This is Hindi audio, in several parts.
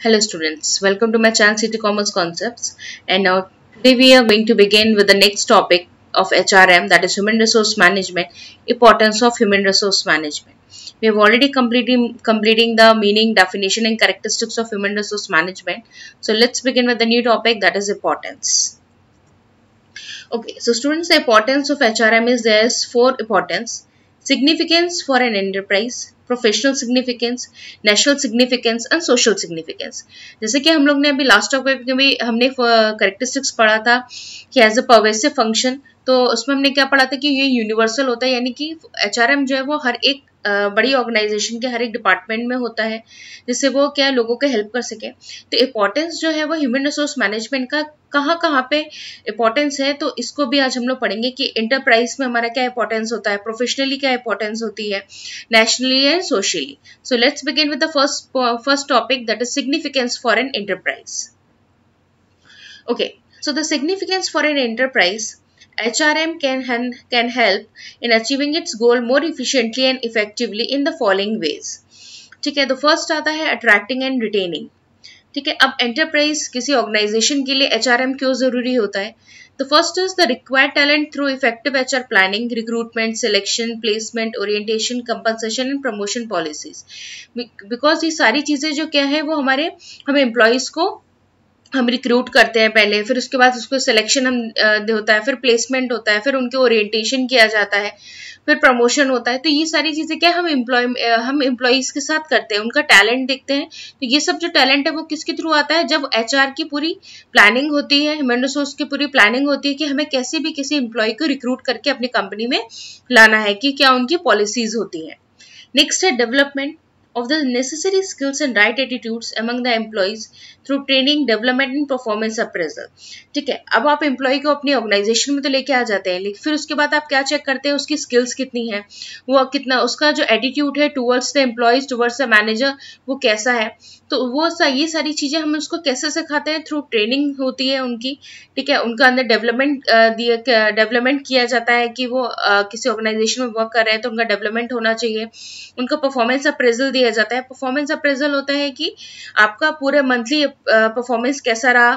Hello students, welcome to my channel City Commerce Concepts and now today we are going to begin with the next topic of HRM that is Human Resource Management, Importance of Human Resource Management. We have already completing, completing the meaning, definition and characteristics of Human Resource Management. So let's begin with the new topic that is Importance. Okay, so students the importance of HRM is there is four importance. Significance for an enterprise, professional significance national significance and social significance जैसे कि हम लोग ने अभी लास्ट टॉपिक में भी हमने करेक्टरिस्टिक्स uh, पढ़ा था कि एज अ परवेसिव फंक्शन तो उसमें हमने क्या पढ़ा था कि ये यूनिवर्सल होता है यानी कि एच जो है वो हर एक बड़ी ऑर्गेनाइजेशन के हर एक डिपार्टमेंट में होता है जिससे वो क्या लोगों को हेल्प कर सके तो इम्पोर्टेंस जो है वो ह्यूमन रिसोर्स मैनेजमेंट का कहाँ कहाँ पे इम्पोर्टेंस है तो इसको भी आज हम लोग पढ़ेंगे कि इंटरप्राइज में हमारा क्या इंपॉर्टेंस होता है प्रोफेशनली क्या इंपॉर्टेंस होती है nationally and socially so let's begin with the first first topic that is significance for an enterprise okay so the significance for an enterprise HRM can, can help in achieving its goal more efficiently and effectively in the following ways. ठीक है तो फर्स्ट आता है अट्रैक्टिंग एंड रिटेनिंग ठीक है अब एंटरप्राइज किसी ऑर्गेनाइजेशन के लिए एच क्यों जरूरी होता है तो first is the required talent through effective H planning recruitment selection placement orientation compensation and promotion policies because ये सारी चीज़ें जो क्या है वो हमारे हम एम्प्लॉयज़ को हम रिक्रूट करते हैं पहले फिर उसके बाद उसको सिलेक्शन हम होता है फिर प्लेसमेंट होता है फिर उनके ओरिएंटेशन किया जाता है फिर प्रमोशन होता है तो ये सारी चीज़ें क्या हम एम्प्लॉय हम एम्प्लॉयज़ के साथ करते हैं उनका टैलेंट देखते हैं तो ये सब जो टैलेंट है वो किसके थ्रू आता है जब एच की पूरी प्लानिंग होती है ह्यूमन रिसोर्स की पूरी प्लानिंग होती है कि हमें कैसे भी किसी एम्प्लॉय को रिक्रूट करके अपनी कंपनी में लाना है कि क्या उनकी पॉलिसीज़ होती हैं नेक्स्ट है development of the necessary skills and right attitudes among the employees through training, development and performance appraisal. ठीक है अब आप एम्प्लॉय को अपनी ऑर्गेनाइजेशन में तो लेके आ जाते हैं लेकिन फिर उसके बाद आप क्या चेक करते हैं उसकी स्किल्स कितनी है वो कितना उसका जो एटीट्यूड है towards the employees towards the manager वो कैसा है तो वो सा, ये सारी चीज़ें हम उसको कैसे सिखाते हैं थ्रू ट्रेनिंग होती है उनकी ठीक है उनका अंदर डेवलपमेंट डेवलपमेंट किया जाता है कि वो किसी ऑर्गेनाइजेशन में वर्क कर रहे हैं तो उनका डेवलपमेंट होना चाहिए उनका परफॉर्मेंस अप्रेजल दिया जाता है परफॉर्मेंस अप्रेजल होता है कि आपका पूरे मंथली परफॉर्मेंस कैसा रहा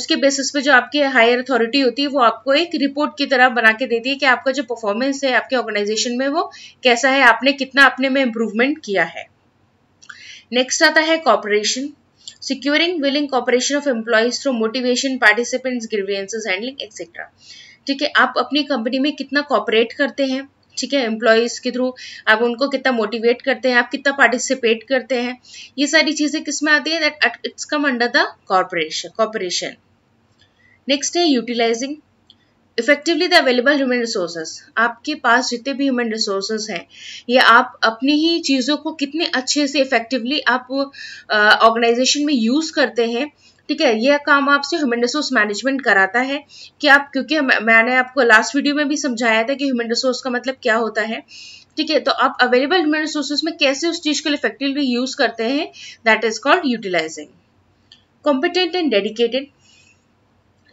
उसके बेसिस पे जो आपकी हायर अथॉरिटी होती है वो आपको एक रिपोर्ट की तरह बना के देती है कि आपका जो परफॉर्मेंस है आपके ऑर्गेनाइजेशन में वो कैसा है आपने कितना अपने में इम्प्रूवमेंट किया है नेक्स्ट आता है cooperation securing willing cooperation of employees through motivation participants grievances handling etcetera ठीक है आप अपनी कंपनी में कितना कॉपरेट करते हैं ठीक है एम्प्लॉयज़ के थ्रू आप उनको कितना मोटिवेट करते हैं आप कितना पार्टिसिपेट करते हैं ये सारी चीज़ें किस में आती है that it's come under the corporation corporation next है utilising effectively the available human resources आपके पास जितने भी ह्यूमन रिसोर्सेज हैं ये आप अपनी ही चीज़ों को कितने अच्छे से इफेक्टिवली आप ऑर्गेनाइजेशन uh, में यूज़ करते हैं ठीक है यह काम आपसे ह्यूमन रिसोर्स मैनेजमेंट कराता है कि आप क्योंकि मैंने आपको लास्ट वीडियो में भी समझाया था कि ह्यूमन रिसोर्स का मतलब क्या होता है ठीक है तो आप अवेलेबल ह्यूमन रिसोर्सेज में कैसे उस चीज़ को इफेक्टिवली यूज़ करते हैं that is called utilising competent and dedicated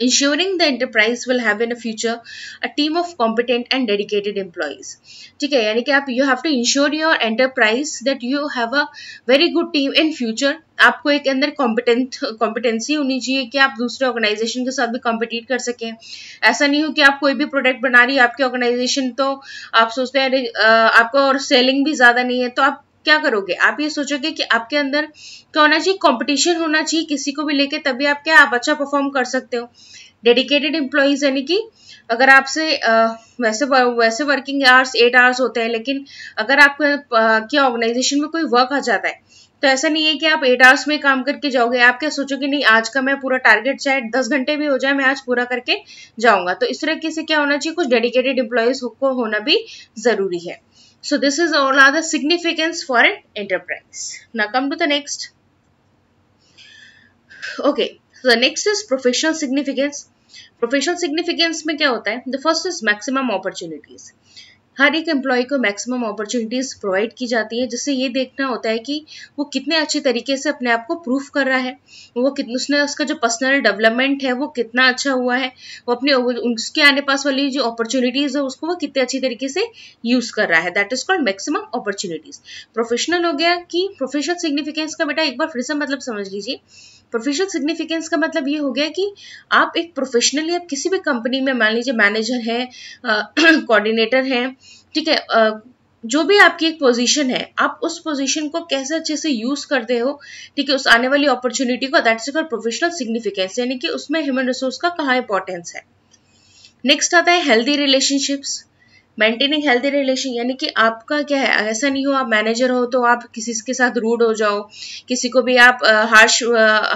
ensuring the enterprise will have in a future a team of competent and dedicated employees ठीक है यानी कि आप you have to ensure your enterprise that you have a very good team in future आपको एक अंदर कॉम्पिटेंट कॉम्पिटेंसी होनी चाहिए कि आप दूसरे ऑर्गेनाइजेशन के साथ भी कॉम्पिटिट कर सकें ऐसा नहीं हो कि आप कोई भी प्रोडक्ट बना रही है आपकी ऑर्गेनाइजेशन तो आप सोचते हैं आपको और सेलिंग भी ज़्यादा नहीं है तो आप क्या करोगे आप ये सोचोगे कि आपके अंदर क्या होना चाहिए कॉम्पिटिशन होना चाहिए किसी को भी लेके तभी आप क्या आप अच्छा परफॉर्म कर सकते हो डेडिकेटेड एम्प्लॉयज यानी कि अगर आपसे वैसे वैसे वर्किंग आवर्स एट आवर्स होते हैं लेकिन अगर आपके ऑर्गेनाइजेशन में कोई वर्क आ जाता है तो ऐसा नहीं है कि आप एट आवर्स में काम करके जाओगे आप क्या सोचोगे नहीं आज का मैं पूरा टारगेट चाहे दस घंटे भी हो जाए मैं आज पूरा करके जाऊंगा तो इस तरीके से क्या होना चाहिए कुछ डेडिकेटेड एम्प्लॉयज को होना भी जरूरी है So this is all other the significance for an enterprise. Now come to the next. Okay, so the next is professional significance. Professional significance में क्या The first is maximum opportunities. हर एक एम्प्लॉय को मैक्सिमम अपॉर्चुनिटीज़ प्रोवाइड की जाती है जिससे ये देखना होता है कि वो कितने अच्छे तरीके से अपने आप को प्रूफ कर रहा है वो कितने उसने उसका जो पर्सनल डेवलपमेंट है वो कितना अच्छा हुआ है वो अपने उसके आने पास वाली जो अपॉर्चुनिटीज़ है उसको वो कितने अच्छे तरीके से यूज़ कर रहा है that is called maximum opportunities professional हो गया कि प्रोफेशनल सिग्निफिकेंस का बेटा एक बार फिर से मतलब समझ लीजिए प्रोफेशनल सिग्निफिकेंस का मतलब ये हो गया कि आप एक प्रोफेशनली आप किसी भी कंपनी में मान लीजिए मैनेजर हैं कोऑर्डिनेटर हैं ठीक है आ, जो भी आपकी एक पोजीशन है आप उस पोजीशन को कैसे अच्छे से यूज करते हो ठीक है उस आने वाली अपॉर्चुनिटी को दैट्स कॉल्ड प्रोफेशनल सिग्निफिकेंस यानी कि उसमें ह्यूमन रिसोर्स का कहाँ इंपॉर्टेंस है नेक्स्ट आता है healthy relationships maintaining healthy relation यानी कि आपका क्या है ऐसा नहीं हो आप मैनेजर हो तो आप किसी के साथ रूड हो जाओ किसी को भी आप हार्श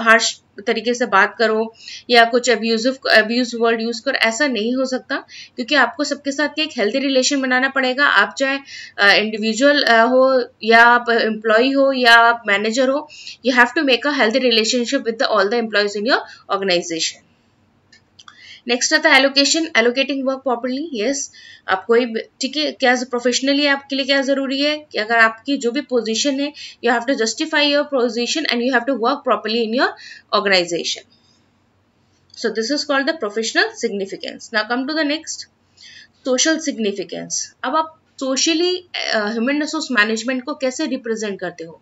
हार्श तरीके से बात करो या कुछ अब्यूजिव अब्यूज वर्ड यूज़ करो ऐसा नहीं हो सकता क्योंकि आपको सबके साथ एक हेल्थी रिलेशन बनाना पड़ेगा आप चाहे इंडिविजुअल हो या आप एम्प्लॉय हो या आप मैनेजर हो you have to make a healthy relationship with all the employees in your organisation next आता है allocation allocating work properly yes आप कोई ठीक है क्या प्रोफेशनली आपके लिए क्या जरूरी है कि अगर आपकी जो भी पोजीशन है you have to justify your position and you have to work properly in your organisation so this is called the professional significance now come to the next social significance अब आप सोशली ह्यूमन रिसोर्स मैनेजमेंट को कैसे रिप्रेजेंट करते हो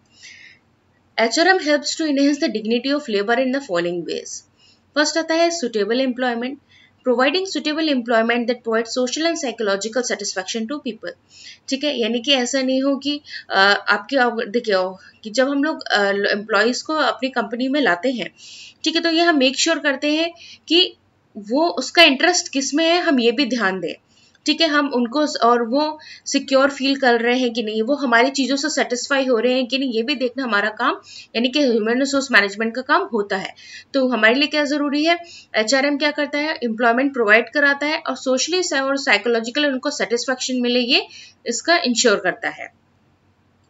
H R M helps to enhance the dignity of labour in the following ways first आता है suitable employment providing suitable employment that provide social and psychological satisfaction to people ठीक है यानी कि ऐसा नहीं हो कि आपके देखिए कि जब हम लोग एम्प्लॉयज़ को अपनी कंपनी में लाते हैं ठीक है तो ये हम मेक श्योर करते हैं कि वो उसका इंटरेस्ट किस में है हम ये भी ध्यान दें ठीक है हम उनको और वो सिक्योर फील कर रहे हैं कि नहीं वो हमारी चीज़ों से सेटिस्फाई हो रहे हैं कि नहीं ये भी देखना हमारा काम यानी कि ह्यूमन रिसोर्स मैनेजमेंट का काम होता है तो हमारे लिए क्या ज़रूरी है एच क्या करता है एम्प्लॉयमेंट प्रोवाइड कराता है और सोशली और साइकोलॉजिकल उनको सेटिस्फेक्शन मिले ये इसका इंश्योर करता है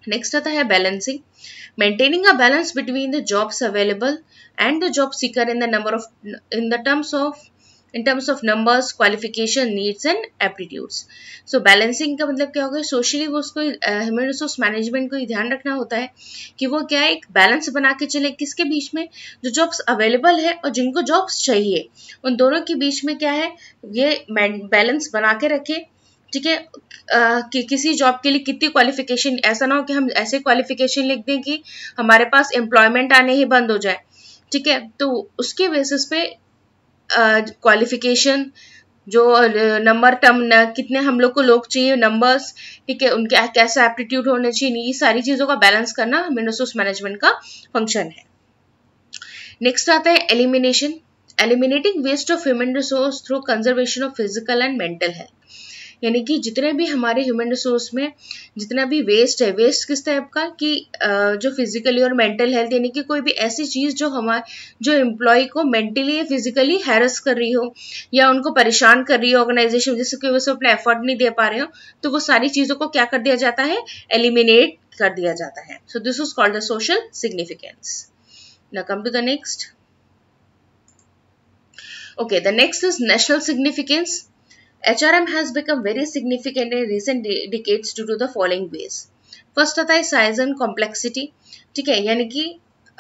नेक्स्ट आता है balancing maintaining a balance between the jobs available and the job seeker in the number of in the terms of in terms of numbers qualification needs and aptitudes so balancing का मतलब क्या होगा सोशली वो उसको ह्यूमन रिसोर्स मैनेजमेंट को ये ध्यान रखना होता है कि वो क्या है एक बैलेंस बना के चले किसके बीच में जो जॉब्स अवेलेबल है और जिनको जॉब्स चाहिए उन दोनों के बीच में क्या है ये बैलेंस बना के रखे ठीक है कि किसी जॉब के लिए कितनी क्वालिफिकेशन ऐसा ना हो कि हम ऐसे क्वालिफिकेशन लिख दें कि हमारे पास एम्प्लॉयमेंट आने ही बंद हो जाए ठीक है तो उसके बेसिस पे क्वालिफिकेशन जो नंबर टर्म ना कितने हम लोग को लोग चाहिए नंबर्स ठीक है उनके कैसा एप्टीट्यूड होने चाहिए ये सारी चीज़ों का बैलेंस करना ह्यूमन रिसोर्स मैनेजमेंट का फंक्शन है नेक्स्ट आता है elimination eliminating waste of human resource through conservation of physical and mental health यानी कि जितने भी हमारे ह्यूमन रिसोर्स में जितना भी वेस्ट है वेस्ट किस टाइप का कि जो फिजिकली और मेंटल हेल्थ यानी कि कोई भी ऐसी चीज़ जो हमारे जो एम्प्लॉय को मेंटली या फिजिकली हैरस कर रही हो या उनको परेशान कर रही हो ऑर्गेनाइजेशन जैसे कि वो अपना एफर्ट नहीं दे पा रहे हो तो वो सारी चीज़ों को क्या कर दिया जाता है एलिमिनेट कर दिया जाता है so this is called the social significance ना come to the next okay the next is national significance HRM has become very significant in recent decades due to the following ways. First आता है साइज एंड कॉम्प्लेक्सिटी ठीक है यानी कि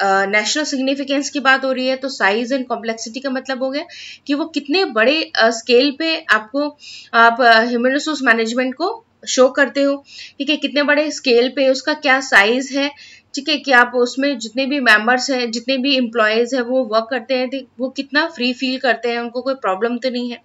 नेशनल सिग्निफिकेंस की बात हो रही है तो साइज एंड कॉम्प्लेक्सिटी का मतलब हो गया कि वो कितने बड़े स्केल uh, पे आपको आप ह्यूमन रिसोर्स मैनेजमेंट को शो करते हो ठीक है कितने बड़े स्केल पे उसका क्या साइज है ठीक है कि आप उसमें जितने भी मेंबर्स हैं जितने भी एम्प्लॉयज़ हैं वो वर्क करते हैं तो वो कितना फ्री फील करते हैं उनको कोई प्रॉब्लम तो नहीं है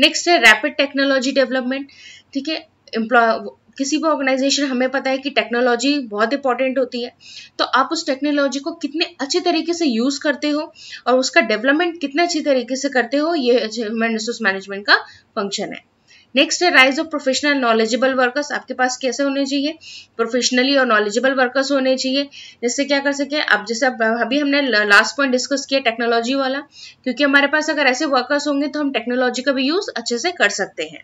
नेक्स्ट है रैपिड टेक्नोलॉजी डेवलपमेंट ठीक है एम्प्लॉय किसी भी ऑर्गेनाइजेशन हमें पता है कि टेक्नोलॉजी बहुत इंपॉर्टेंट होती है तो आप उस टेक्नोलॉजी को कितने अच्छे तरीके से यूज़ करते हो और उसका डेवलपमेंट कितने अच्छे तरीके से करते हो ये ह्यूमन रिसोर्स मैनेजमेंट का फंक्शन है नेक्स्ट है rise of professional knowledgeable workers आपके पास कैसे होने चाहिए प्रोफेशनली और नॉलेजेबल वर्कर्स होने चाहिए जिससे क्या कर सके अब जैसे अभी हमने लास्ट पॉइंट डिस्कस किया टेक्नोलॉजी वाला क्योंकि हमारे पास अगर ऐसे वर्कर्स होंगे तो हम टेक्नोलॉजी का भी यूज अच्छे से कर सकते हैं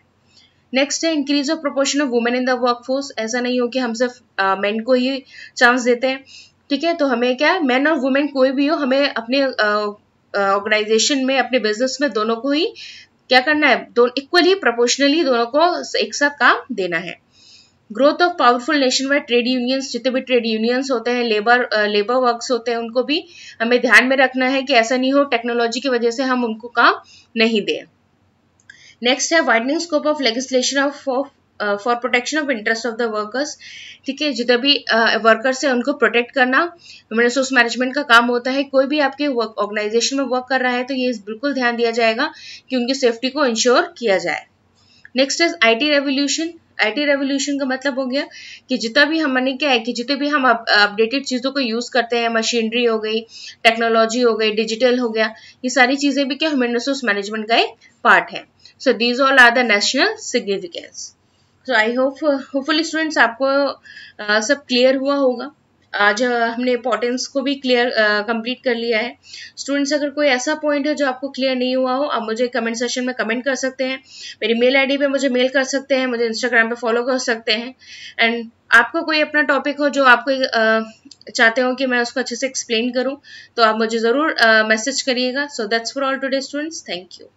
नेक्स्ट है increase of proportion of women in the workforce ऐसा नहीं हो कि हम सिर्फ मेन को ही चांस देते हैं ठीक है तो हमें क्या है मैन और वुमेन कोई भी हो हमें अपने ऑर्गेनाइजेशन में अपने बिजनेस में दोनों को ही क्या करना है दोनों इक्वली प्रोपोर्शनली दोनों को एक साथ काम देना है growth of powerful nationwide trade unions जितने भी ट्रेड यूनियंस होते हैं लेबर लेबर वर्क्स होते हैं उनको भी हमें ध्यान में रखना है कि ऐसा नहीं हो टेक्नोलॉजी की वजह से हम उनको काम नहीं दें नेक्स्ट है widening scope of legislation of for protection of interest of the workers ठीक है जितने भी वर्कर्स है उनको प्रोटेक्ट करना ह्यूमन रिसोर्स मैनेजमेंट का काम होता है कोई भी आपके वर्क ऑर्गेनाइजेशन में वर्क कर रहा है तो ये बिल्कुल ध्यान दिया जाएगा कि उनकी सेफ्टी को इंश्योर किया जाए next is T revolution IT revolution का मतलब हो गया कि जितना भी हमने क्या है कि जितने भी हम अपडेटेड चीज़ों को यूज़ करते हैं मशीनरी हो गई टेक्नोलॉजी हो गई डिजिटल हो गया ये सारी चीज़ें भी क्या ह्यूमन रिसोर्स मैनेजमेंट का एक पार्ट है so these all are the national significance so I hope hopefully students आपको uh, सब क्लियर हुआ होगा आज uh, हमने इंपॉर्टेंस को भी क्लियर कंप्लीट uh, कर लिया है स्टूडेंट्स अगर कोई ऐसा पॉइंट है जो आपको क्लियर नहीं हुआ हो आप मुझे कमेंट सेशन में कमेंट कर सकते हैं मेरी मेल आईडी पे मुझे मेल कर सकते हैं मुझे इंस्टाग्राम पे फॉलो कर सकते हैं एंड आपको कोई अपना टॉपिक हो जो आपको uh, चाहते हो कि मैं उसको अच्छे से एक्सप्लेन करूँ तो आप मुझे ज़रूर मैसेज uh, करिएगा so that's for all today students thank you